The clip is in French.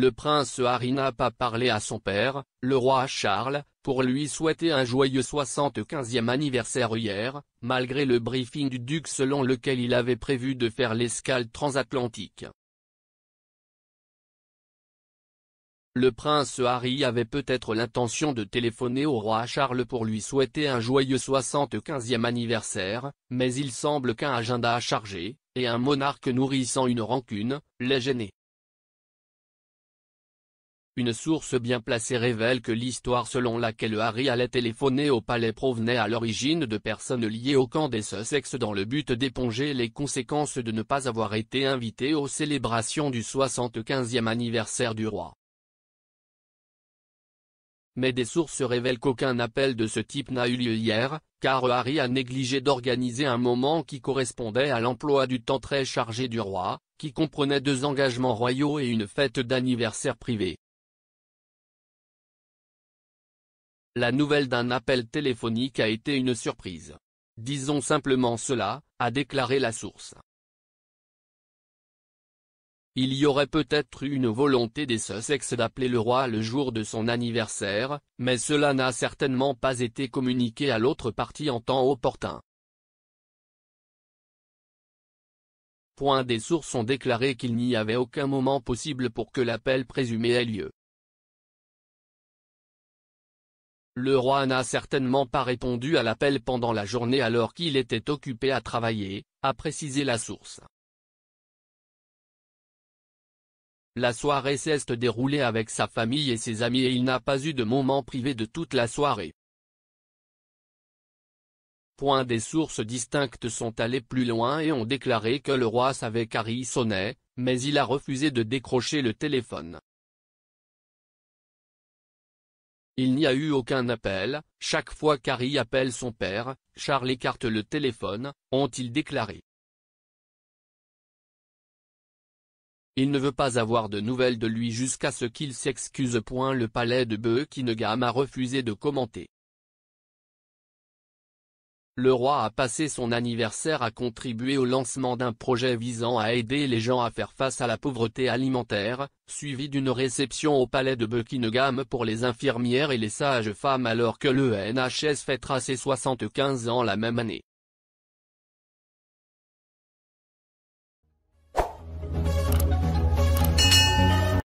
le prince Harry n'a pas parlé à son père, le roi Charles, pour lui souhaiter un joyeux 75e anniversaire hier, malgré le briefing du duc selon lequel il avait prévu de faire l'escale transatlantique. Le prince Harry avait peut-être l'intention de téléphoner au roi Charles pour lui souhaiter un joyeux 75e anniversaire, mais il semble qu'un agenda chargé, et un monarque nourrissant une rancune, l'ait gêné. Une source bien placée révèle que l'histoire selon laquelle Harry allait téléphoner au palais provenait à l'origine de personnes liées au camp des Sussex dans le but d'éponger les conséquences de ne pas avoir été invité aux célébrations du 75e anniversaire du roi. Mais des sources révèlent qu'aucun appel de ce type n'a eu lieu hier, car Harry a négligé d'organiser un moment qui correspondait à l'emploi du temps très chargé du roi, qui comprenait deux engagements royaux et une fête d'anniversaire privée. La nouvelle d'un appel téléphonique a été une surprise. Disons simplement cela, a déclaré la source. Il y aurait peut-être eu une volonté des Sussex d'appeler le roi le jour de son anniversaire, mais cela n'a certainement pas été communiqué à l'autre partie en temps opportun. Point des sources ont déclaré qu'il n'y avait aucun moment possible pour que l'appel présumé ait lieu. Le roi n'a certainement pas répondu à l'appel pendant la journée alors qu'il était occupé à travailler, a précisé la source. La soirée s'est déroulée avec sa famille et ses amis et il n'a pas eu de moment privé de toute la soirée. Point des sources distinctes sont allées plus loin et ont déclaré que le roi savait qu'Harry sonnait, mais il a refusé de décrocher le téléphone. Il n'y a eu aucun appel, chaque fois qu'Harry appelle son père, Charles écarte le téléphone, ont-ils déclaré. Il ne veut pas avoir de nouvelles de lui jusqu'à ce qu'il s'excuse. Le palais de Buckingham a refusé de commenter. Le roi a passé son anniversaire à contribuer au lancement d'un projet visant à aider les gens à faire face à la pauvreté alimentaire, suivi d'une réception au palais de Buckingham pour les infirmières et les sages-femmes alors que le NHS fêtera ses 75 ans la même année.